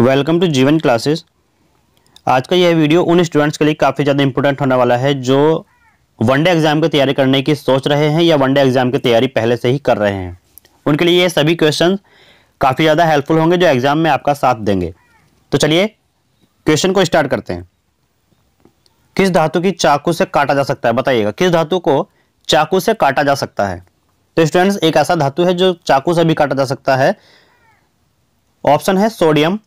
welcome to जीवन classes आज का यह वीडियो उन स्टूडेंट्स के लिए काफ़ी ज़्यादा इंपॉर्टेंट होने वाला है जो वनडे एग्ज़ाम की तैयारी करने की सोच रहे हैं या वनडे एग्ज़ाम की तैयारी पहले से ही कर रहे हैं उनके लिए ये सभी क्वेश्चन काफ़ी ज़्यादा हेल्पफुल होंगे जो एग्ज़ाम में आपका साथ देंगे तो चलिए क्वेश्चन को स्टार्ट करते हैं किस धातु की चाकू से काटा जा सकता है बताइएगा किस धातु को चाकू से काटा जा सकता है तो स्टूडेंट्स एक ऐसा धातु है जो चाकू से भी काटा जा सकता है ऑप्शन है सोडियम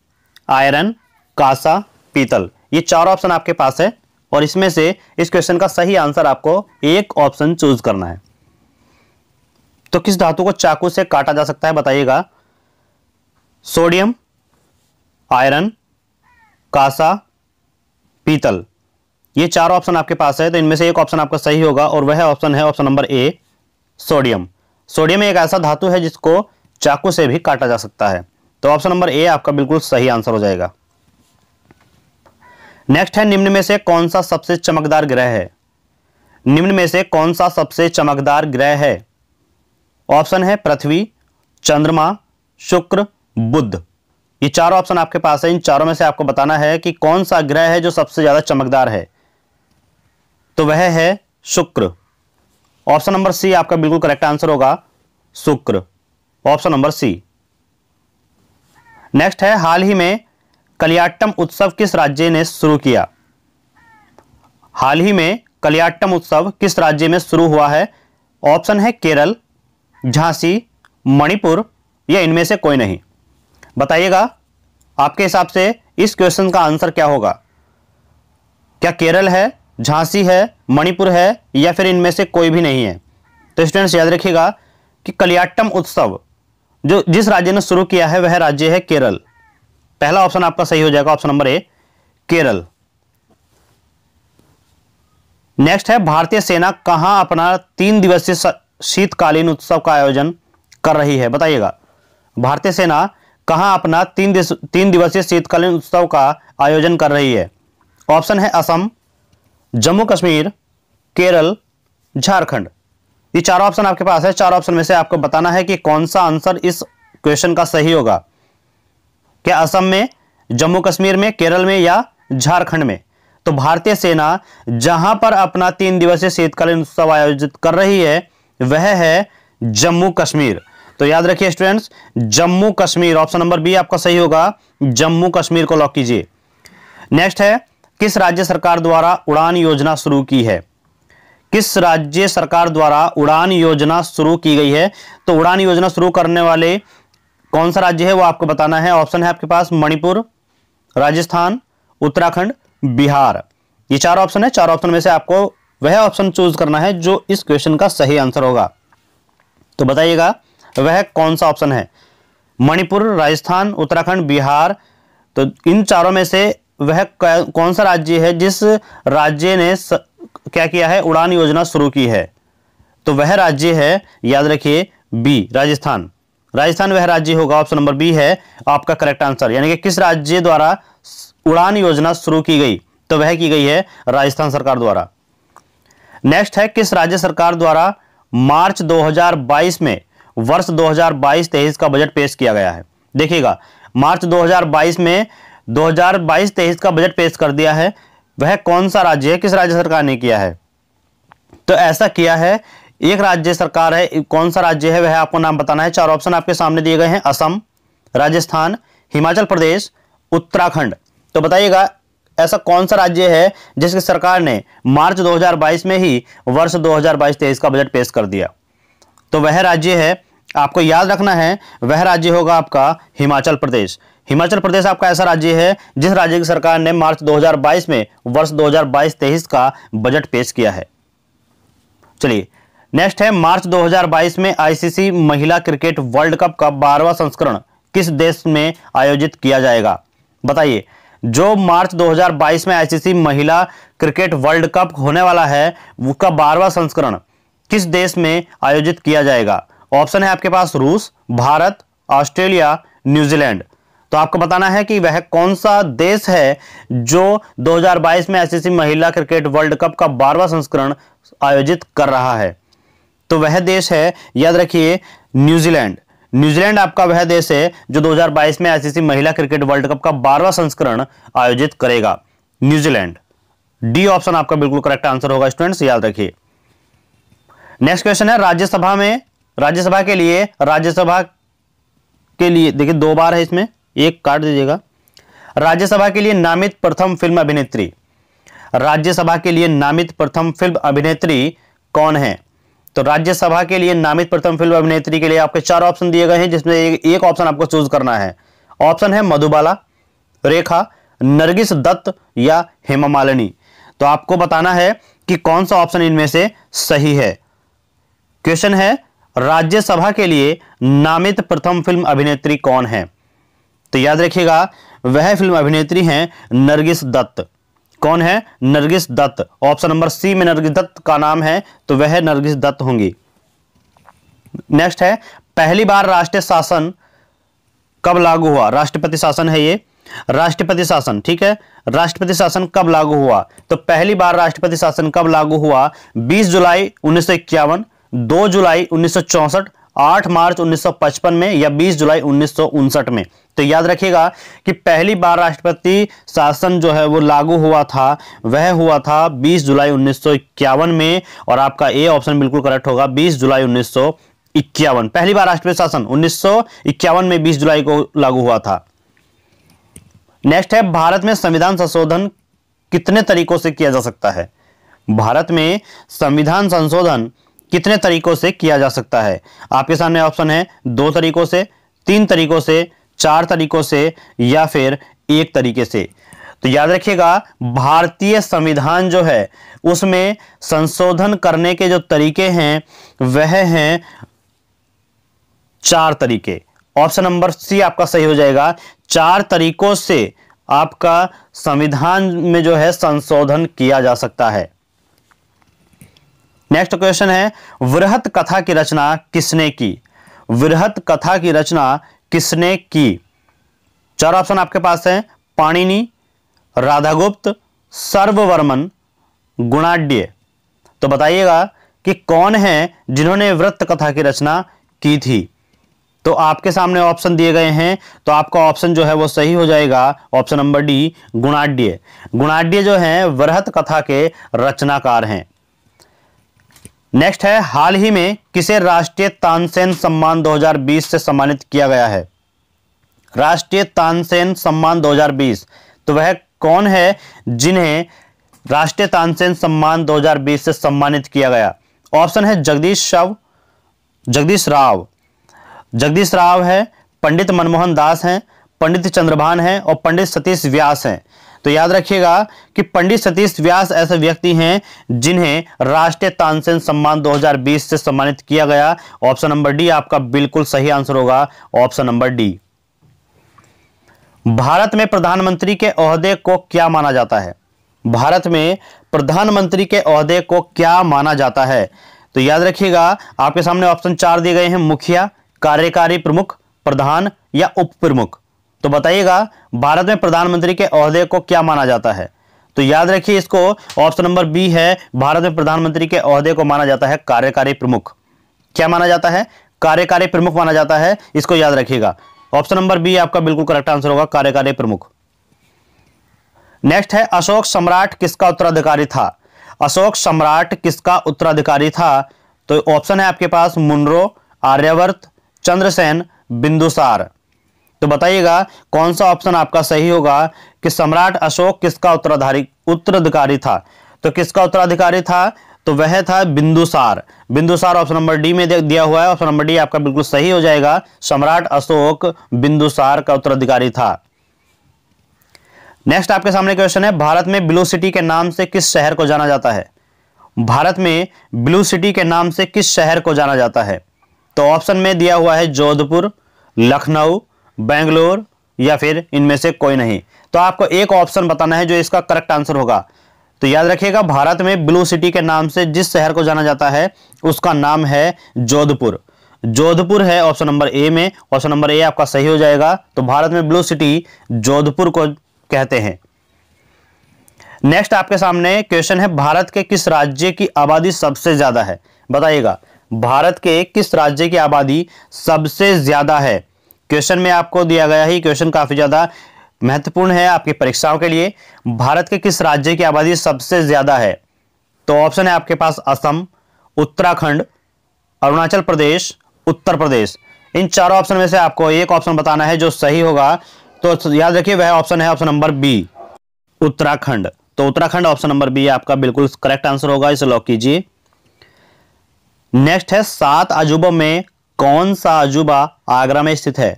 आयरन कासा पीतल ये चार ऑप्शन आपके पास है और इसमें से इस क्वेश्चन का सही आंसर आपको एक ऑप्शन चूज करना है तो किस धातु को चाकू से काटा जा सकता है बताइएगा सोडियम आयरन कासा पीतल ये चार ऑप्शन आपके पास है तो इनमें से एक ऑप्शन आपका सही होगा और वह ऑप्शन है option number A sodium sodium एक ऐसा धातु है जिसको चाकू से भी काटा जा सकता है तो ऑप्शन नंबर ए आपका बिल्कुल सही आंसर हो जाएगा नेक्स्ट है निम्न में से कौन सा सबसे चमकदार ग्रह है निम्न में से कौन सा सबसे चमकदार ग्रह है ऑप्शन है पृथ्वी चंद्रमा शुक्र बुद्ध ये चार ऑप्शन आपके पास है इन चारों में से आपको बताना है कि कौन सा ग्रह है जो सबसे ज़्यादा चमकदार है तो वह है शुक्र ऑप्शन नंबर सी आपका बिल्कुल करेक्ट आंसर होगा शुक्र ऑप्शन नंबर सी नेक्स्ट है हाल ही में कलियाट्टम उत्सव किस राज्य ने शुरू किया हाल ही में कलियाट्टम उत्सव किस राज्य में शुरू हुआ है ऑप्शन है केरल झांसी मणिपुर या इनमें से कोई नहीं बताइएगा आपके हिसाब से इस क्वेश्चन का आंसर क्या होगा क्या केरल है झांसी है मणिपुर है या फिर इनमें से कोई भी नहीं है तो स्टूडेंट्स याद रखिएगा कि कलियाट्टम उत्सव जो जिस राज्य ने शुरू किया है वह राज्य है केरल पहला ऑप्शन आपका सही हो जाएगा option number A Kerala next है भारतीय सेना कहां अपना तीन दिवसीय शीतकालीन उत्सव का आयोजन कर रही है बताइएगा भारतीय सेना कहाँ अपना तीन दिस तीन दिवसीय शीतकालीन उत्सव का आयोजन कर रही है ऑप्शन है असम जम्मू कश्मीर केरल झारखंड ये चार ऑप्शन आपके पास है चार ऑप्शन में से आपको बताना है कि कौन सा आंसर इस क्वेश्चन का सही होगा क्या असम में जम्मू कश्मीर में केरल में या झारखंड में तो भारतीय सेना जहां पर अपना तीन दिवसीय शीतकालीन उत्सव आयोजित कर रही है वह है जम्मू कश्मीर तो याद रखिए students Jammu Kashmir option number B आपका सही होगा जम्मू कश्मीर को लॉक कीजिए नेक्स्ट है किस राज्य सरकार द्वारा उड़ान योजना शुरू की है किस राज्य सरकार द्वारा उड़ान योजना शुरू की गई है तो उड़ान योजना शुरू करने वाले कौन सा राज्य है वो आपको बताना है ऑप्शन है आपके पास मणिपुर राजस्थान उत्तराखंड बिहार ये चार ऑप्शन है चार ऑप्शन में से आपको वह ऑप्शन चूज करना है जो इस क्वेश्चन का सही आंसर होगा तो बताइएगा वह कौन सा ऑप्शन है मणिपुर राजस्थान उत्तराखंड बिहार तो इन चारों में से वह कौन सा राज्य है जिस राज्य ने क्या किया है उड़ान योजना शुरू की है तो वह राज्य है याद रखिए बी राजस्थान राजस्थान वह राज्य होगा ऑप्शन नंबर बी है आपका करेक्ट आंसर यानी कि किस राज्य द्वारा उड़ान योजना शुरू की गई तो वह की गई है राजस्थान सरकार द्वारा नेक्स्ट है किस राज्य सरकार द्वारा मार्च 2022 में वर्ष 2022 हजार का बजट पेश किया गया है देखिएगा मार्च 2022 में 2022 हजार का बजट पेश कर दिया है वह कौन सा राज्य है किस राज्य सरकार ने किया है तो ऐसा किया है एक राज्य सरकार है कौन सा राज्य है वह आपको नाम बताना है चार ऑप्शन आपके सामने दिए गए हैं असम राजस्थान हिमाचल प्रदेश उत्तराखंड तो बताइएगा ऐसा कौन सा राज्य है जिसकी सरकार ने मार्च 2022 में ही वर्ष 2022-23 का बजट पेश कर दिया तो वह राज्य है आपको याद रखना है वह राज्य होगा आपका हिमाचल प्रदेश हिमाचल प्रदेश आपका ऐसा राज्य है जिस राज्य की सरकार ने मार्च 2022 में वर्ष 2022-23 का बजट पेश किया है चलिए नेक्स्ट है मार्च 2022 में आईसीसी महिला क्रिकेट वर्ल्ड कप का बारहवा संस्करण किस देश में आयोजित किया जाएगा बताइए जो मार्च 2022 में आईसीसी महिला क्रिकेट वर्ल्ड कप होने वाला है उसका बारहवा संस्करण किस देश में आयोजित किया जाएगा ऑप्शन है आपके पास रूस भारत ऑस्ट्रेलिया न्यूजीलैंड तो आपको बताना है कि वह कौन सा देश है जो 2022 में आईसीसी महिला क्रिकेट वर्ल्ड कप का बारहवा संस्करण आयोजित कर रहा है तो वह देश है याद रखिए न्यूजीलैंड न्यूजीलैंड आपका वह देश है जो 2022 में आईसीसी महिला क्रिकेट वर्ल्ड कप का बारहवा संस्करण आयोजित करेगा न्यूजीलैंड डी ऑप्शन आपका बिल्कुल करेक्ट आंसर होगा स्टूडेंट्स याद रखिए नेक्स्ट क्वेश्चन है राज्यसभा में राज्यसभा के लिए राज्यसभा के लिए देखिए दो बार है इसमें एक काट दीजिएगा राज्यसभा के लिए नामित प्रथम फिल्म अभिनेत्री राज्यसभा के लिए नामित प्रथम फिल्म अभिनेत्री कौन है तो राज्यसभा के लिए नामित प्रथम फिल्म अभिनेत्री के लिए आपके चार ऑप्शन दिए गए हैं जिसमें एक ऑप्शन आपको चूज करना है ऑप्शन है मधुबाला रेखा नरगिस दत्त या हेमा मालिनी तो आपको बताना है कि कौन सा ऑप्शन इनमें से सही है क्वेश्चन है राज्यसभा के लिए नामित प्रथम फिल्म अभिनेत्री कौन है तो याद रखिएगा वह फिल्म अभिनेत्री हैं नरगिस दत्त कौन है Nargis Dutt option number C में नरगिस दत्त का नाम है तो वह नरगिस दत्त होंगी नेक्स्ट है पहली बार राष्ट्रीय शासन कब लागू हुआ राष्ट्रपति शासन है ये राष्ट्रपति शासन ठीक है राष्ट्रपति शासन कब लागू हुआ तो पहली बार राष्ट्रपति शासन कब लागू हुआ 20 जुलाई उन्नीस दो जुलाई उन्नीस 8 मार्च 1955 में या 20 जुलाई उन्नीस में तो याद रखिएगा कि पहली बार राष्ट्रपति शासन जो है वो लागू हुआ था वह हुआ था 20 जुलाई उन्नीस में और आपका ए ऑप्शन बिल्कुल करेक्ट होगा 20 जुलाई उन्नीस पहली बार राष्ट्रपति शासन उन्नीस में 20 जुलाई को लागू हुआ था नेक्स्ट है भारत में संविधान संशोधन कितने तरीकों से किया जा सकता है भारत में संविधान संशोधन कितने तरीकों से किया जा सकता है आपके सामने ऑप्शन है दो तरीकों से तीन तरीकों से चार तरीकों से या फिर एक तरीके से तो याद रखिएगा भारतीय संविधान जो है उसमें संशोधन करने के जो तरीके हैं वह हैं चार तरीके ऑप्शन नंबर सी आपका सही हो जाएगा चार तरीकों से आपका संविधान में जो है संशोधन किया जा सकता है नेक्स्ट क्वेश्चन है वृहत कथा की रचना किसने की वृहत कथा की रचना किसने की चार ऑप्शन आपके पास है पाणिनि राधागुप्त सर्ववर्मन गुणाड्य तो बताइएगा कि कौन है जिन्होंने वृत्त कथा की रचना की थी तो आपके सामने ऑप्शन दिए गए हैं तो आपका ऑप्शन जो है वो सही हो जाएगा option number D Gunadhya Gunadhya जो है वृहत कथा के रचनाकार हैं नेक्स्ट है हाल ही में किसे राष्ट्रीय तानसेन सम्मान 2020 से सम्मानित किया गया है राष्ट्रीय तानसेन सम्मान 2020 तो वह कौन है जिन्हें राष्ट्रीय तानसेन सम्मान 2020 से सम्मानित किया गया ऑप्शन है जगदीश शव जगदीश राव जगदीश राव है पंडित मनमोहन दास हैं पंडित चंद्रभान हैं और पंडित सतीश व्यास हैं तो याद रखिएगा कि पंडित सतीश व्यास ऐसे व्यक्ति हैं जिन्हें राष्ट्रीय तानसेन सम्मान 2020 से सम्मानित किया गया ऑप्शन नंबर डी आपका बिल्कुल सही आंसर होगा ऑप्शन नंबर डी भारत में प्रधानमंत्री के अहदे को क्या माना जाता है भारत में प्रधानमंत्री के अहदे को क्या माना जाता है तो याद रखिएगा आपके सामने ऑप्शन चार दिए गए हैं मुखिया कार्यकारी प्रमुख प्रधान या उप प्रमुख तो बताइएगा भारत में प्रधानमंत्री के अहदे को क्या माना जाता है तो याद रखिए इसको ऑप्शन नंबर बी है भारत में प्रधानमंत्री के अहदे को माना जाता है कार्यकारी प्रमुख क्या माना जाता है कार्यकारी प्रमुख माना जाता है इसको याद रखिएगा ऑप्शन नंबर बी आपका बिल्कुल करेक्ट आंसर होगा कार्यकारी प्रमुख नेक्स्ट है अशोक सम्राट किसका उत्तराधिकारी था अशोक सम्राट किसका उत्तराधिकारी था तो ऑप्शन है आपके पास मुनरो आर्यवर्त चंद्रसेन बिंदुसार तो बताइएगा कौन सा ऑप्शन आपका सही होगा कि सम्राट अशोक किसका उत्तराधारी उत्तराधिकारी था तो किसका उत्तराधिकारी था तो वह था Bindusar Bindusar option number D में दिया हुआ है ऑप्शन नंबर डी आपका बिल्कुल सही हो जाएगा सम्राट अशोक बिंदुसार का उत्तराधिकारी था नेक्स्ट आपके सामने क्वेश्चन है भारत में ब्लू सिटी के नाम से किस शहर को जाना जाता है भारत में ब्लू सिटी के नाम से किस शहर को जाना जाता है तो ऑप्शन में दिया हुआ है जोधपुर लखनऊ बेंगलोर या फिर इनमें से कोई नहीं तो आपको एक ऑप्शन बताना है जो इसका करेक्ट आंसर होगा तो याद रखिएगा भारत में ब्लू सिटी के नाम से जिस शहर को जाना जाता है उसका नाम है जोधपुर जोधपुर है ऑप्शन नंबर ए में ऑप्शन नंबर ए आपका सही हो जाएगा तो भारत में ब्लू सिटी जोधपुर को कहते हैं नेक्स्ट आपके सामने क्वेश्चन है भारत के किस राज्य की आबादी सबसे ज्यादा है बताइएगा भारत के किस राज्य की आबादी सबसे ज्यादा है क्वेश्चन में आपको दिया गया है क्वेश्चन काफ़ी ज़्यादा महत्वपूर्ण है आपकी परीक्षाओं के लिए भारत के किस राज्य की आबादी सबसे ज़्यादा है तो ऑप्शन है आपके पास असम उत्तराखंड अरुणाचल प्रदेश उत्तर प्रदेश इन चारों ऑप्शन में से आपको एक ऑप्शन बताना है जो सही होगा तो याद रखिए वह ऑप्शन है ऑप्शन नंबर बी उत्तराखंड तो उत्तराखंड ऑप्शन नंबर बी आपका बिल्कुल करेक्ट आंसर होगा इसे लॉक कीजिए नेक्स्ट है सात अजूबों में कौन सा अजूबा आगरा में स्थित है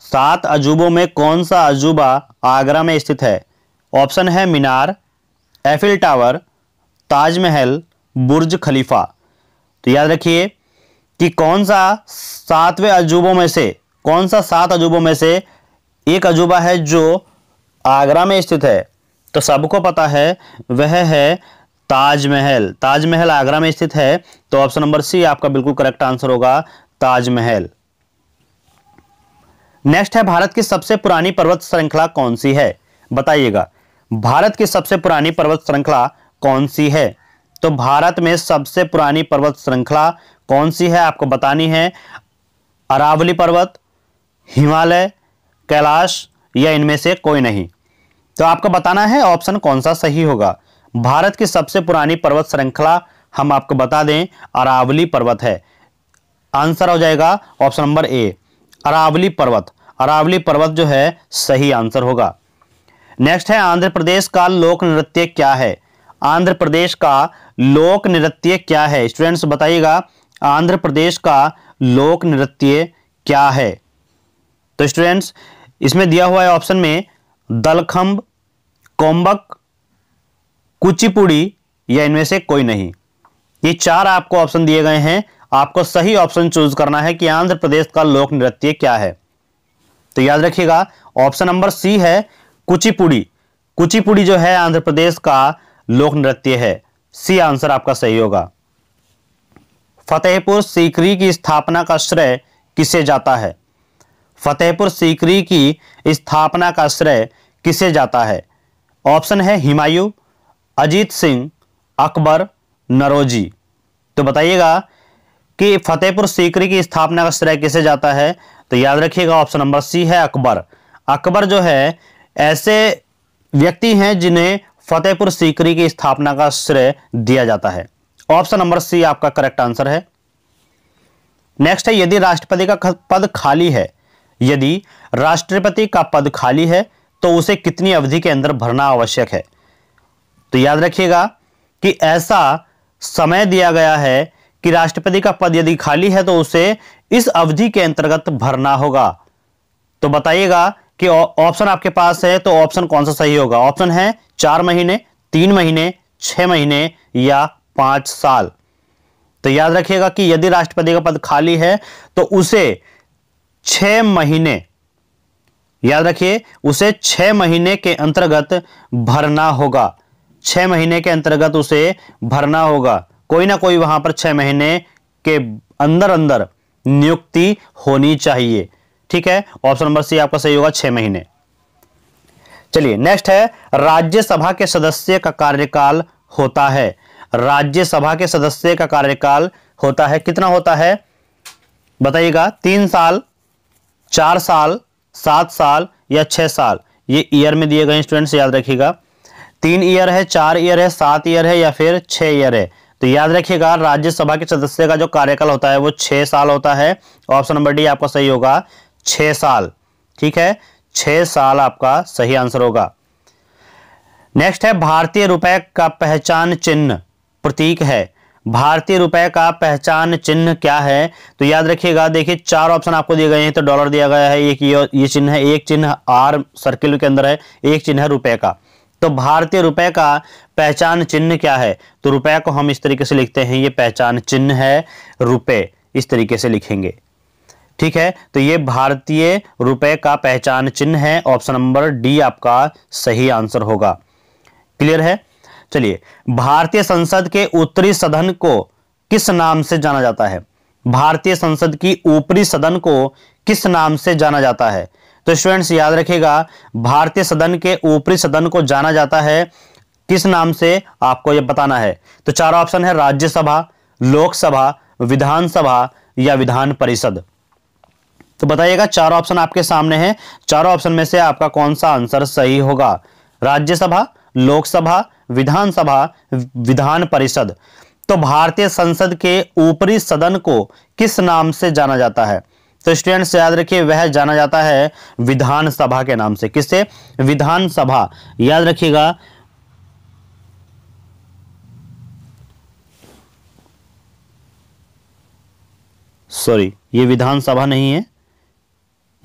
सात अजूबों में कौन सा अजूबा आगरा में स्थित है ऑप्शन है Minar Eiffel tower Taj Mahal Burj Khalifa तो याद रखिए कि कौन सा सातवें अजूबों में से कौन सा सात अजूबों में से एक अजूबा है जो आगरा में स्थित है तो सबको पता है वह है ताजमहल ताजमहल आगरा में स्थित है तो ऑप्शन नंबर सी आपका बिल्कुल करेक्ट आंसर होगा ताजमहल नेक्स्ट है भारत की सबसे पुरानी पर्वत श्रृंखला कौन सी है बताइएगा भारत की सबसे पुरानी पर्वत श्रृंखला कौन सी है तो भारत में सबसे पुरानी पर्वत श्रृंखला कौन सी है आपको बतानी है अरावली पर्वत हिमालय कैलाश या इनमें से कोई नहीं तो आपको बताना है ऑप्शन कौन सा सही होगा भारत की सबसे पुरानी पर्वत श्रृंखला हम आपको बता दें अरावली पर्वत है आंसर हो जाएगा ऑप्शन नंबर ए अरावली पर्वत अरावली पर्वत जो है सही आंसर होगा नेक्स्ट है आंध्र प्रदेश का लोक नृत्य क्या है आंध्र प्रदेश का लोक नृत्य क्या है स्टूडेंट्स बताइएगा आंध्र प्रदेश का लोक नृत्य क्या है तो स्टूडेंट्स इसमें दिया हुआ है ऑप्शन में दलखंब कोम्बक कुचिपुड़ी या इनमें से कोई नहीं ये चार आपको ऑप्शन दिए गए हैं आपको सही ऑप्शन चूज करना है कि आंध्र प्रदेश का लोक नृत्य क्या है तो याद रखिएगा ऑप्शन नंबर सी है कुचिपुड़ी कुचिपुड़ी जो है आंध्र प्रदेश का लोक नृत्य है सी आंसर आपका सही होगा फतेहपुर सीकरी की स्थापना का श्रेय किसे जाता है फतेहपुर सीकरी की स्थापना का श्रेय किसे जाता है ऑप्शन है हिमायू अजीत सिंह अकबर नरोजी तो बताइएगा कि फतेहपुर सीकरी की स्थापना का श्रेय किसे जाता है तो याद रखिएगा ऑप्शन नंबर सी है अकबर अकबर जो है ऐसे व्यक्ति हैं जिन्हें फतेहपुर सीकरी की स्थापना का श्रेय दिया जाता है ऑप्शन नंबर सी आपका करेक्ट आंसर है नेक्स्ट है यदि राष्ट्रपति का पद खाली है यदि राष्ट्रपति का पद खाली है तो उसे कितनी अवधि के अंदर भरना आवश्यक है तो याद रखिएगा कि ऐसा समय दिया गया है कि राष्ट्रपति का पद यदि खाली है तो उसे इस अवधि के अंतर्गत भरना होगा तो बताइएगा कि ऑप्शन आपके पास है तो ऑप्शन कौन सा सही होगा ऑप्शन है चार महीने तीन महीने छह महीने या पांच साल तो याद रखिएगा कि यदि राष्ट्रपति का पद खाली है तो उसे छह महीने याद रखिए उसे छह महीने के अंतर्गत भरना होगा छः महीने के अंतर्गत उसे भरना होगा कोई ना कोई वहाँ पर छः महीने के अंदर अंदर नियुक्ति होनी चाहिए ठीक है ऑप्शन नंबर सी आपका सही होगा छः महीने चलिए नेक्स्ट है राज्यसभा के सदस्य का कार्यकाल होता है राज्यसभा के सदस्य का कार्यकाल होता है कितना होता है बताइएगा तीन साल चार साल सात साल या छः साल ये ईयर में दिए गए स्टूडेंट्स याद रखिएगा तीन ईयर है चार ईयर है सात ईयर है या फिर छह ईयर है तो याद रखिएगा राज्यसभा के सदस्य का जो कार्यकाल होता है वो छह साल होता है ऑप्शन नंबर डी आपका सही होगा छह साल ठीक है छह साल आपका सही आंसर होगा नेक्स्ट है भारतीय रुपए का पहचान चिन्ह प्रतीक है भारतीय रुपए का पहचान चिन्ह क्या है तो याद रखिएगा देखिए चार ऑप्शन आपको दिए गए हैं तो डॉलर दिया गया है एक ये, ये चिन्ह है एक चिन्ह आर सर्किल के अंदर है एक चिन्ह है रुपए का तो भारतीय रुपए का पहचान चिन्ह क्या है तो रुपए को हम इस तरीके से लिखते हैं ये पहचान चिन्ह है रुपए इस तरीके से लिखेंगे ठीक है तो ये भारतीय रुपए का पहचान चिन्ह है ऑप्शन नंबर डी आपका सही आंसर होगा क्लियर है चलिए भारतीय संसद के उत्तरी सदन को किस नाम से जाना जाता है भारतीय संसद की ऊपरी सदन को किस नाम से जाना जाता है तो स्टूडेंट्स याद रखेगा भारतीय सदन के ऊपरी सदन को जाना जाता है किस नाम से आपको यह बताना है तो चार ऑप्शन है राज्यसभा लोकसभा विधानसभा या विधान परिषद तो बताइएगा चार ऑप्शन आपके सामने हैं चारों ऑप्शन में से आपका कौन सा आंसर सही होगा राज्यसभा लोकसभा विधानसभा विधान परिषद तो भारतीय संसद के ऊपरी सदन को किस नाम से जाना जाता है तो स्टूडेंट्स याद रखिए वह जाना जाता है विधानसभा के नाम से किससे विधानसभा याद रखिएगा सॉरी ये विधानसभा नहीं है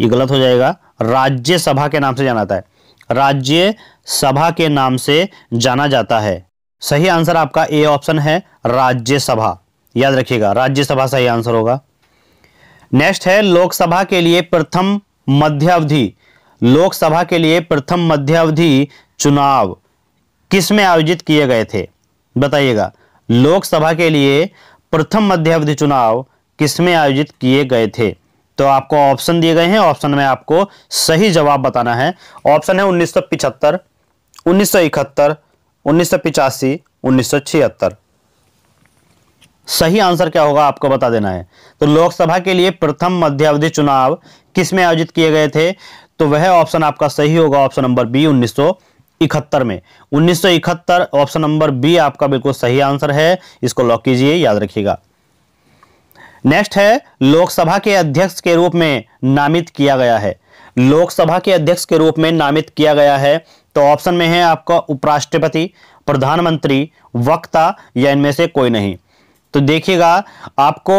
ये गलत हो जाएगा राज्यसभा के नाम से जाना जाता है राज्य सभा के नाम से जाना जाता है सही आंसर आपका ए ऑप्शन है राज्यसभा याद रखिएगा राज्यसभा सही आंसर होगा नेक्स्ट है लोकसभा के लिए प्रथम मध्यावधि लोकसभा के लिए प्रथम मध्यावधि चुनाव किस में आयोजित किए गए थे बताइएगा लोकसभा के लिए प्रथम मध्यावधि चुनाव किस में आयोजित किए गए थे तो आपको ऑप्शन दिए गए हैं ऑप्शन में आपको सही जवाब बताना है ऑप्शन है उन्नीस सौ पिछहत्तर उन्नीस सौ इकहत्तर उन्नीस सौ पिचासी उन्नीस सौ छिहत्तर सही आंसर क्या होगा आपको बता देना है तो लोकसभा के लिए प्रथम मध्यावधि चुनाव किस में आयोजित किए गए थे तो वह ऑप्शन आपका सही होगा ऑप्शन नंबर बी उन्नीस इकहत्तर में 1971 ऑप्शन नंबर बी आपका बिल्कुल सही आंसर है इसको लॉक कीजिए याद रखिएगा नेक्स्ट है लोकसभा के अध्यक्ष के रूप में नामित किया गया है लोकसभा के अध्यक्ष के रूप में नामित किया गया है तो ऑप्शन में है आपका उपराष्ट्रपति प्रधानमंत्री वक्ता या इनमें से कोई नहीं तो देखिएगा आपको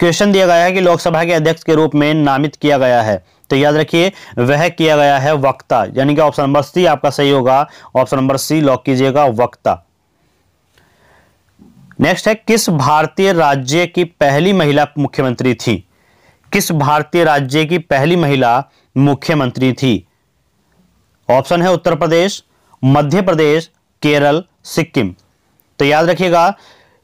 क्वेश्चन दिया गया है कि लोकसभा के अध्यक्ष के रूप में नामित किया गया है तो याद रखिए वह किया गया है वक्ता यानी कि ऑप्शन नंबर सी आपका सही होगा ऑप्शन नंबर सी लॉक कीजिएगा वक्ता नेक्स्ट है किस भारतीय राज्य की पहली महिला मुख्यमंत्री थी किस भारतीय राज्य की पहली महिला मुख्यमंत्री थी ऑप्शन है उत्तर प्रदेश मध्य प्रदेश केरल सिक्किम तो याद रखिएगा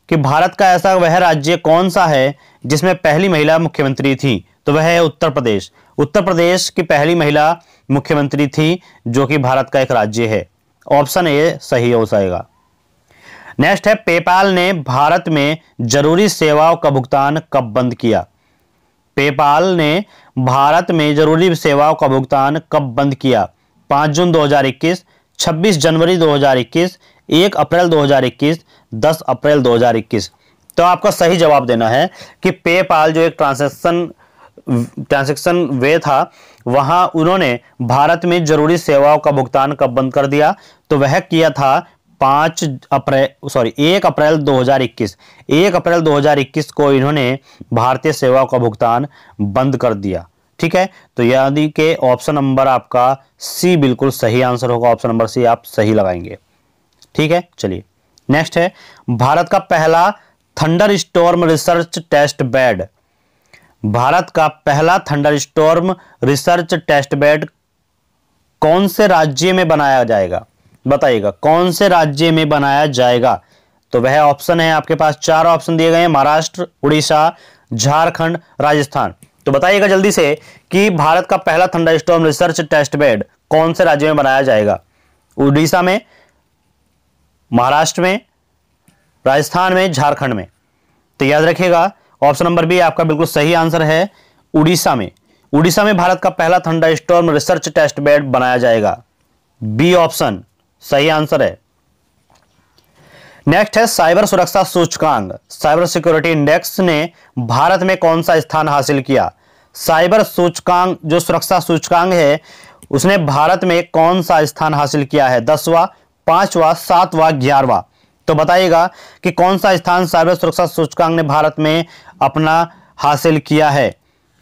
कि भारत का ऐसा वह राज्य कौन सा है जिसमें पहली महिला मुख्यमंत्री थी तो वह है उत्तर प्रदेश उत्तर प्रदेश की पहली महिला मुख्यमंत्री थी जो कि भारत का एक राज्य है ऑप्शन ए सही हो जाएगा नेक्स्ट है पेपाल ने भारत में जरूरी सेवाओं का भुगतान कब बंद किया पेपाल ने भारत में जरूरी सेवाओं का भुगतान कब बंद किया 5 जून 2021, 26 जनवरी 2021, एक अप्रैल 2021 10 अप्रैल 2021 तो आपका सही जवाब देना है कि पेपाल जो एक ट्रांसेक्शन ट्रांसेक्शन वे था वहां उन्होंने भारत में जरूरी सेवाओं का भुगतान कब बंद कर दिया तो वह किया था पाँच अप्रैल सॉरी एक अप्रैल 2021 एक अप्रैल 2021 को इन्होंने भारतीय सेवाओं का भुगतान बंद कर दिया ठीक है तो यानी कि ऑप्शन नंबर आपका सी बिल्कुल सही आंसर होगा ऑप्शन नंबर सी आप सही लगाएंगे ठीक है चलिए नेक्स्ट है भारत का पहला thunderstorm research test bed Bharat का पहला thunderstorm research test bed कौन से राज्य में बनाया जाएगा बताइएगा कौन से राज्य में बनाया जाएगा तो वह ऑप्शन है आपके पास चार ऑप्शन दिए गए हैं महाराष्ट्र उड़ीसा झारखंड राजस्थान तो बताइएगा जल्दी से कि भारत का पहला thunderstorm research test bed कौन से राज्य में बनाया जाएगा उड़ीसा में महाराष्ट्र में राजस्थान में झारखंड में तो याद रखिएगा ऑप्शन नंबर बी आपका बिल्कुल सही आंसर है उड़ीसा में उड़ीसा में भारत का पहला थंडा स्टॉर्म रिसर्च टेस्ट बेड बनाया जाएगा बी ऑप्शन सही आंसर है नेक्स्ट है साइबर सुरक्षा सूचकांक साइबर सिक्योरिटी इंडेक्स ने भारत में कौन सा स्थान हासिल किया साइबर सूचकांक जो सुरक्षा सूचकांक है उसने भारत में कौन सा स्थान हासिल किया है दसवा पांचवा सातवा ग्यारहवा तो बताइएगा कि कौन सा स्थान साइबर सुरक्षा सूचकांक ने भारत में अपना हासिल किया है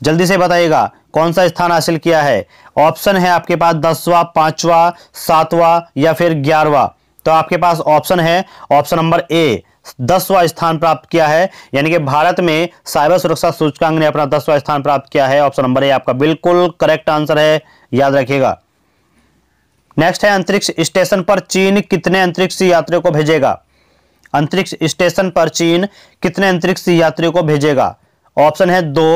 जल्दी से बताइएगा कौन सा स्थान हासिल किया है ऑप्शन है आपके पास दसवा पांचवा सातवा या फिर ग्यारहवा तो आपके पास ऑप्शन है ऑप्शन नंबर ए दसवां स्थान प्राप्त किया है यानी कि भारत में साइबर सुरक्षा सूचकांक ने अपना दसवां स्थान प्राप्त किया है ऑप्शन नंबर ए आपका बिल्कुल करेक्ट आंसर है याद रखिएगा नेक्स्ट है अंतरिक्ष स्टेशन पर चीन कितने अंतरिक्ष यात्रियों को भेजेगा अंतरिक्ष स्टेशन पर चीन कितने अंतरिक्ष यात्रियों को भेजेगा ऑप्शन है दो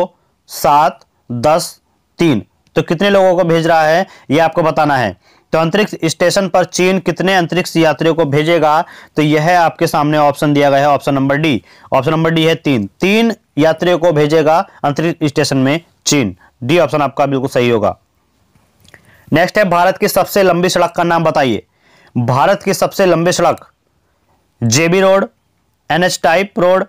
सात दस तीन तो कितने लोगों को भेज रहा है यह आपको बताना है तो अंतरिक्ष स्टेशन पर चीन कितने अंतरिक्ष यात्रियों को भेजेगा तो यह आपके सामने ऑप्शन दिया गया है option number D option number D है तीन तीन यात्रियों को भेजेगा अंतरिक्ष स्टेशन में चीन डी ऑप्शन आपका बिल्कुल सही होगा नेक्स्ट है भारत की सबसे लंबी सड़क का नाम बताइए भारत की सबसे लंबी सड़क JB road NH type road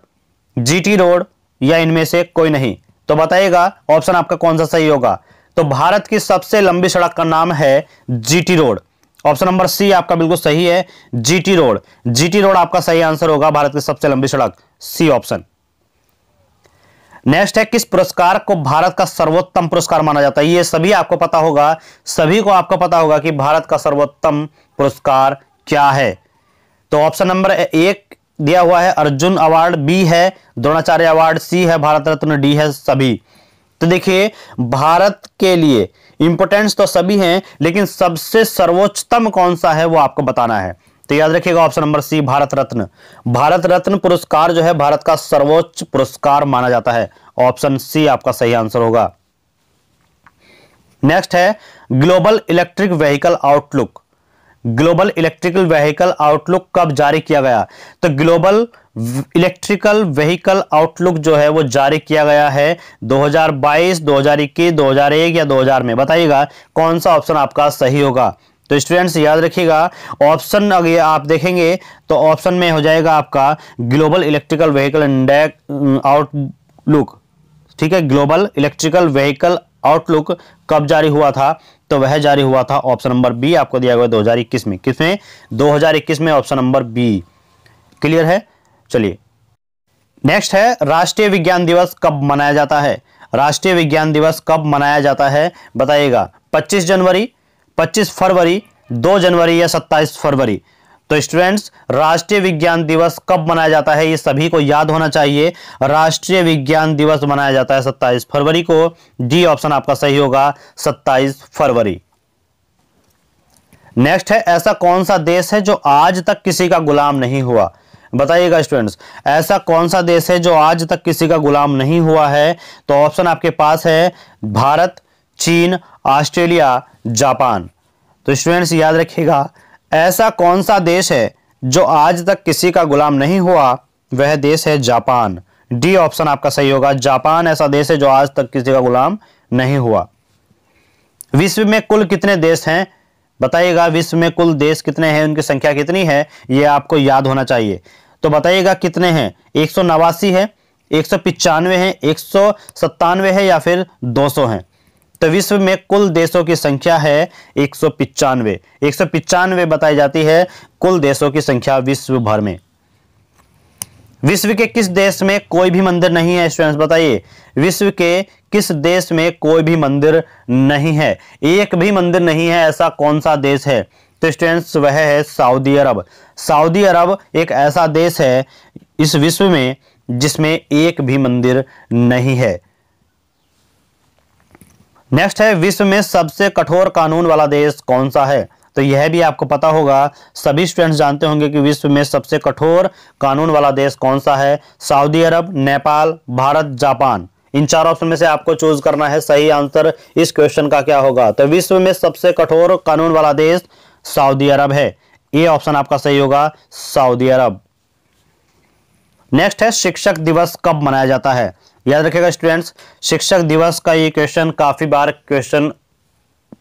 GT road या इनमें से कोई नहीं तो बताइएगा ऑप्शन आपका कौन सा सही होगा तो भारत की सबसे लंबी सड़क का नाम है GT road option number C आपका बिल्कुल सही है जीटी रोड जीटी रोड आपका सही आंसर होगा भारत की सबसे लंबी सड़क सी ऑप्शन नेक्स्ट है किस पुरस्कार को भारत का सर्वोत्तम पुरस्कार माना जाता है ये सभी आपको पता होगा सभी को आपको पता होगा कि भारत का सर्वोत्तम पुरस्कार क्या है तो ऑप्शन नंबर एक दिया हुआ है अर्जुन अवार्ड बी है द्रोणाचार्य अवार्ड सी है भारत रत्न डी है सभी तो देखिए भारत के लिए इंपोर्टेंस तो सभी हैं लेकिन सबसे सर्वोच्चतम कौन सा है वो आपको बताना है तो याद रखिएगा option number C Bharat Ratna Bharat Ratna पुरस्कार जो है भारत का सर्वोच्च पुरस्कार माना जाता है ऑप्शन सी आपका सही आंसर होगा नेक्स्ट है global electric vehicle outlook global electrical vehicle outlook कब जारी किया गया तो ग्लोबल इलेक्ट्रिकल व्हीकल आउटलुक जो है वो जारी किया गया है 2022, 2021, 2001 या 2000 में बताइएगा कौन सा ऑप्शन आपका सही होगा तो स्टूडेंट्स याद रखिएगा ऑप्शन अगर आप देखेंगे तो ऑप्शन में हो जाएगा आपका global electrical vehicle index outlook ठीक है ग्लोबल इलेक्ट्रिकल व्हीकल आउटलुक कब जारी हुआ था तो वह जारी हुआ था ऑप्शन नंबर बी आपको दिया गया दो हज़ार इक्कीस में किसमें दो हज़ार इक्कीस में ऑप्शन नंबर बी क्लियर है चलिए नेक्स्ट है राष्ट्रीय विज्ञान दिवस कब मनाया जाता है राष्ट्रीय विज्ञान दिवस कब मनाया जाता है बताइएगा 25 जनवरी 25 फरवरी 2 जनवरी या 27 फरवरी तो स्टूडेंट्स राष्ट्रीय विज्ञान दिवस कब मनाया जाता है ये सभी को याद होना चाहिए राष्ट्रीय विज्ञान दिवस मनाया जाता है 27 फरवरी को डी ऑप्शन आपका सही होगा 27 फरवरी नेक्स्ट है ऐसा कौन सा देश है जो आज तक किसी का गुलाम नहीं हुआ बताइएगा स्टूडेंट्स ऐसा कौन सा देश है जो आज तक किसी का गुलाम नहीं हुआ है तो ऑप्शन आपके पास है भारत चीन ऑस्ट्रेलिया जापान तो स्टूडेंट्स याद रखिएगा ऐसा कौन सा देश है जो आज तक किसी का गुलाम नहीं हुआ वह देश है जापान डी ऑप्शन आपका सही होगा जापान ऐसा देश है जो आज तक किसी का गुलाम नहीं हुआ विश्व में कुल कितने देश हैं बताइएगा विश्व में कुल देश कितने हैं उनकी संख्या कितनी है यह आपको याद होना चाहिए तो बताइएगा कितने हैं एक है एक सौ है एक सौ सत्तानवे है या फिर 200 हैं तो विश्व में कुल देशों की संख्या है एक सौ पिचानवे एक सौ पिचानवे बताई जाती है कुल देशों की संख्या विश्व भर में विश्व के किस देश में कोई भी मंदिर नहीं है स्टूडेंट्स बताइए विश्व के किस देश में कोई भी मंदिर नहीं है एक भी मंदिर नहीं है ऐसा कौन सा देश है तो स्टूडेंट्स वह है सऊदी अरब सऊदी अरब एक ऐसा देश है इस विश्व में जिसमें एक भी मंदिर नहीं है नेक्स्ट है विश्व में सबसे कठोर कानून वाला देश कौन सा है तो यह भी आपको पता होगा सभी स्टूडेंट्स जानते होंगे कि विश्व में सबसे कठोर कानून वाला देश कौन सा है Saudi Arab Nepal Bharat Japan इन चार ऑप्शन में से आपको चूज करना है सही आंसर इस क्वेश्चन का क्या होगा तो विश्व में सबसे कठोर कानून वाला देश सऊदी अरब है ये ऑप्शन आपका सही होगा सऊदी अरब नेक्स्ट है शिक्षक दिवस कब मनाया जाता है याद रखेगा स्टूडेंट्स शिक्षक दिवस का ये क्वेश्चन काफ़ी बार क्वेश्चन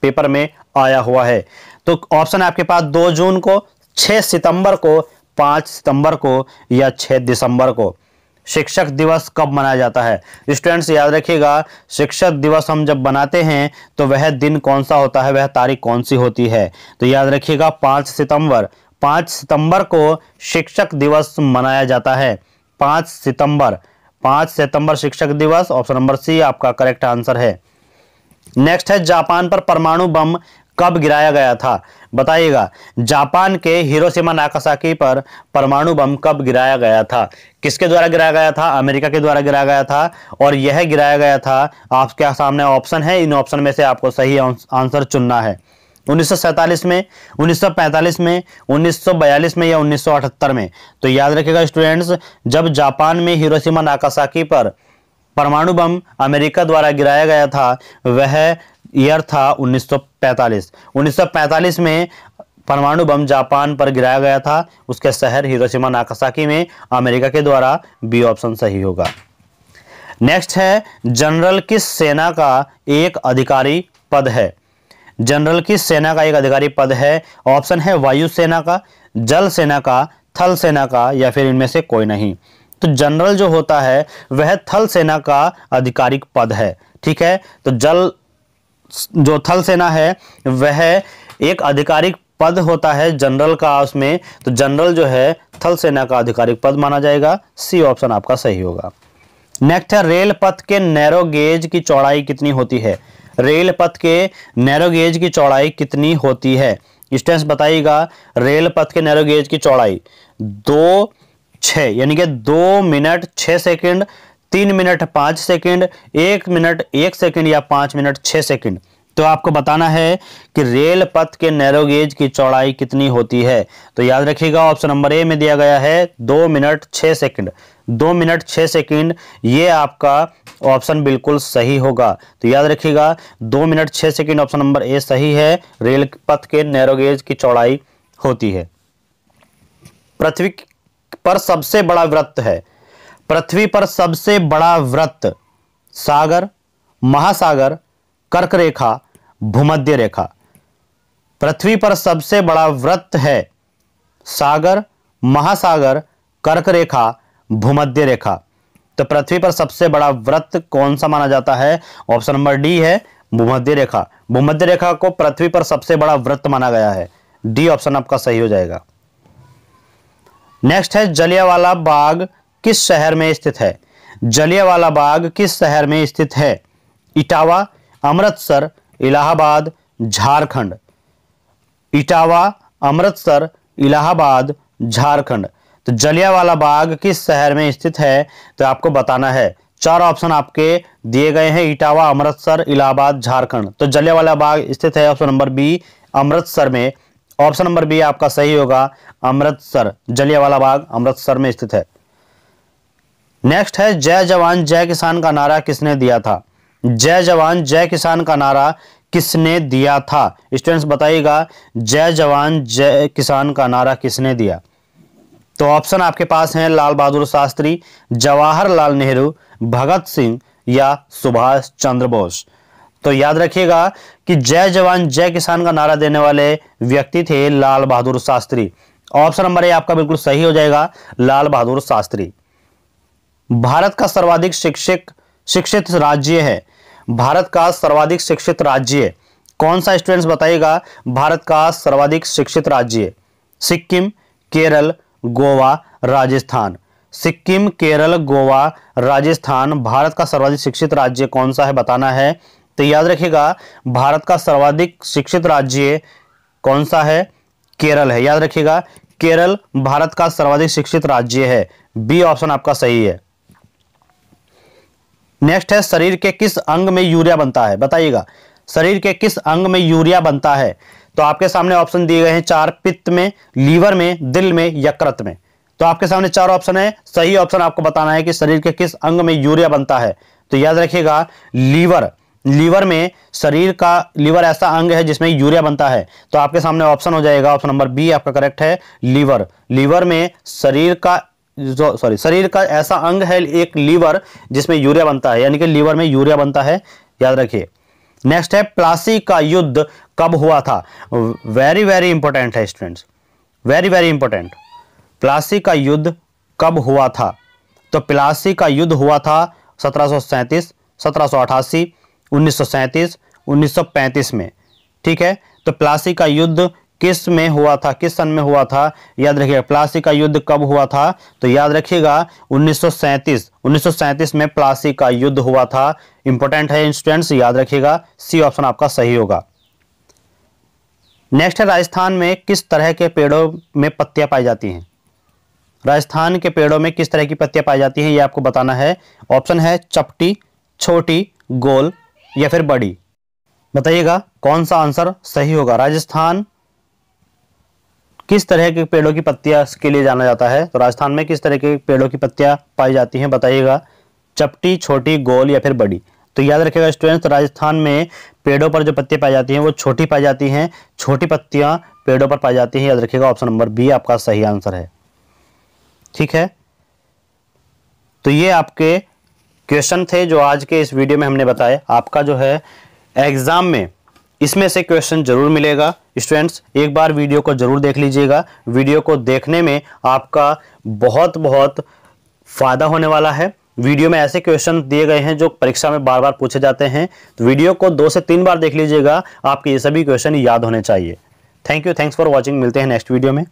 पेपर में आया हुआ है तो ऑप्शन आपके पास दो जून को छः सितंबर को पाँच सितंबर को या छः दिसंबर को शिक्षक दिवस कब मनाया जाता है स्टूडेंट्स याद रखिएगा शिक्षक दिवस हम जब बनाते हैं तो वह दिन कौन सा होता है वह तारीख कौन सी होती है तो याद रखिएगा पाँच सितंबर पाँच सितंबर को शिक्षक दिवस मनाया जाता है पाँच सितंबर पाँच सितंबर शिक्षक दिवस ऑप्शन नंबर सी आपका करेक्ट आंसर है नेक्स्ट है जापान पर परमाणु बम कब गिराया गया था बताइएगा जापान के हिरोशिमा नाकासाकी पर परमाणु बम कब गिराया गया था किसके द्वारा गिराया गया था अमेरिका के द्वारा गिराया गया था और यह गिराया गया था आपके सामने ऑप्शन है इन ऑप्शन में से आपको सही आंसर चुनना है 1947 में 1945 में 1942 में या 1978 में तो याद रखिएगा स्टूडेंट्स जब जापान में हिरोशिमा नाकासाकी पर परमाणु बम अमेरिका द्वारा गिराया गया था वह ईयर था 1945 1945 में परमाणु बम जापान पर गिराया गया था उसके शहर हिरोशिमा नाकासाकी में अमेरिका के द्वारा बी ऑप्शन सही होगा नेक्स्ट है जनरल किस सेना का एक अधिकारी पद है जनरल की सेना का एक अधिकारी पद है ऑप्शन है वायु सेना का जल सेना का थल सेना का या फिर इनमें से कोई नहीं तो जनरल जो होता है वह थल सेना का आधिकारिक पद है ठीक है तो जल जो थल सेना है वह एक आधिकारिक पद होता है जनरल का उसमें तो जनरल जो है थल सेना का आधिकारिक पद माना जाएगा सी ऑप्शन आपका सही होगा नेक्स्ट है रेल पथ के नैरो गेज की चौड़ाई कितनी होती है रेल पथ के नैरोगेज की चौड़ाई कितनी होती है स्टेंस बताइएगा रेल पथ के नैरोगेज की चौड़ाई दो छः यानी कि दो मिनट छः सेकंड तीन मिनट पाँच सेकंड एक मिनट एक सेकंड या पाँच मिनट छः सेकंड तो आपको बताना है कि रेल पथ के नैरो गेज की चौड़ाई कितनी होती है तो याद रखिएगा ऑप्शन नंबर ए में दिया गया है दो मिनट छः सेकंड दो मिनट छः सेकंड ये आपका ऑप्शन बिल्कुल सही होगा तो याद रखिएगा दो मिनट छः सेकंड ऑप्शन नंबर ए सही है रेल पथ के नैरो गेज की चौड़ाई होती है पृथ्वी पर सबसे बड़ा व्रत है पृथ्वी पर सबसे बड़ा व्रत सागर महासागर कर्क रेखा भूमध्य रेखा पृथ्वी पर सबसे बड़ा व्रत है सागर महासागर कर्क रेखा भूमध्य रेखा तो पृथ्वी पर सबसे बड़ा व्रत कौन सा माना जाता है ऑप्शन नंबर डी है भूमध्य रेखा भूमध्य रेखा को पृथ्वी पर सबसे बड़ा व्रत माना गया है डी ऑप्शन आपका सही हो जाएगा नेक्स्ट है जलियावाला बाग किस शहर में स्थित है जलियावाला बाग किस शहर में स्थित है इटावा अमृतसर इलाहाबाद झारखंड इटावा अमृतसर इलाहाबाद झारखंड तो जलियावाला बाग किस शहर में स्थित है तो आपको बताना है चार ऑप्शन आपके दिए गए हैं इटावा अमृतसर इलाहाबाद झारखंड तो जलियावाला बाग स्थित है ऑप्शन नंबर बी अमृतसर में ऑप्शन नंबर बी आपका सही होगा अमृतसर जलियावाला बाग अमृतसर में स्थित है नेक्स्ट है जय जवान जय किसान का नारा किसने दिया था जय जवान जय किसान का नारा किसने दिया था स्टूडेंट्स बताइएगा जय जवान जय किसान का नारा किसने दिया तो ऑप्शन आपके पास हैं लाल बहादुर शास्त्री जवाहरलाल नेहरू भगत सिंह या सुभाष चंद्र बोस तो याद रखिएगा कि जय जवान जय किसान का नारा देने वाले व्यक्ति थे Lal Bahadur Shastri option number A आपका बिल्कुल सही हो जाएगा लाल बहादुर शास्त्री भारत का सर्वाधिक शिक्षक शिक्षित राज्य है भारत का सर्वाधिक शिक्षित राज्य कौन सा स्टूडेंट्स बताइएगा भारत का सर्वाधिक शिक्षित राज्य सिक्किम केरल गोवा राजस्थान सिक्किम केरल गोवा राजस्थान भारत का सर्वाधिक शिक्षित राज्य कौन सा है बताना है तो याद रखिएगा भारत का सर्वाधिक शिक्षित राज्य कौन सा है केरल है याद रखिएगा केरल भारत का सर्वाधिक शिक्षित राज्य है बी ऑप्शन आपका सही है नेक्स्ट है शरीर के किस अंग में यूरिया बनता है बताइएगा शरीर के किस अंग में यूरिया बनता है तो आपके सामने ऑप्शन दिए गए हैं चार पित्त में लीवर में दिल में यकृत में तो आपके सामने चार ऑप्शन है सही ऑप्शन आपको बताना है कि शरीर के किस अंग में यूरिया बनता है तो याद रखिएगा लीवर लीवर में शरीर का लीवर ऐसा अंग है जिसमें यूरिया बनता है तो आपके सामने ऑप्शन हो जाएगा ऑप्शन नंबर बी आपका करेक्ट है लीवर लीवर में शरीर का सॉरी शरीर का ऐसा अंग है एक लीवर जिसमें यूरिया बनता है यानी कि लीवर में यूरिया बनता है याद रखिए नेक्स्ट है प्लासी का युद्ध कब हुआ था वेरी वेरी इंपॉर्टेंट है students very very important Plassey का युद्ध कब हुआ था तो प्लासी का युद्ध हुआ था सत्रह सौ 1937, 1935 में ठीक है तो प्लासी का युद्ध किस में हुआ था किस सन में हुआ था याद रखिएगा प्लासी का युद्ध कब हुआ था तो याद रखिएगा 1937 1937 में प्लासी का युद्ध हुआ था इंपॉर्टेंट है स्टूडेंट्स याद रखिएगा सी ऑप्शन आपका सही होगा नेक्स्ट है राजस्थान में किस तरह के पेड़ों में पत्तियां पाई जाती हैं राजस्थान के पेड़ों में किस तरह की पत्तियां पाई जाती हैं ये आपको बताना है ऑप्शन है चपटी छोटी गोल या फिर बड़ी बताइएगा कौन सा आंसर सही होगा राजस्थान किस तरह के पेड़ों की पत्तियां के लिए जाना जाता है तो राजस्थान में किस तरह के पेड़ों की पत्तियां पाई जाती हैं बताइएगा चपटी छोटी गोल या फिर बड़ी तो याद रखिएगा स्टूडेंट्स तो राजस्थान में पेड़ों पर जो पत्तियां पाई जाती हैं वो छोटी पाई जाती हैं छोटी पत्तियां पेड़ों पर पाई जाती हैं याद रखिएगा ऑप्शन नंबर बी आपका सही आंसर है ठीक है तो ये आपके क्वेश्चन थे जो आज के इस वीडियो में हमने बताए आपका जो है एग्ज़ाम में इसमें से क्वेश्चन जरूर मिलेगा स्टूडेंट्स एक बार वीडियो को जरूर देख लीजिएगा वीडियो को देखने में आपका बहुत बहुत फ़ायदा होने वाला है वीडियो में ऐसे क्वेश्चन दिए गए हैं जो परीक्षा में बार बार पूछे जाते हैं तो वीडियो को दो से तीन बार देख लीजिएगा आपके ये सभी क्वेश्चन याद होने चाहिए thank you thanks for watching मिलते हैं नेक्स्ट वीडियो में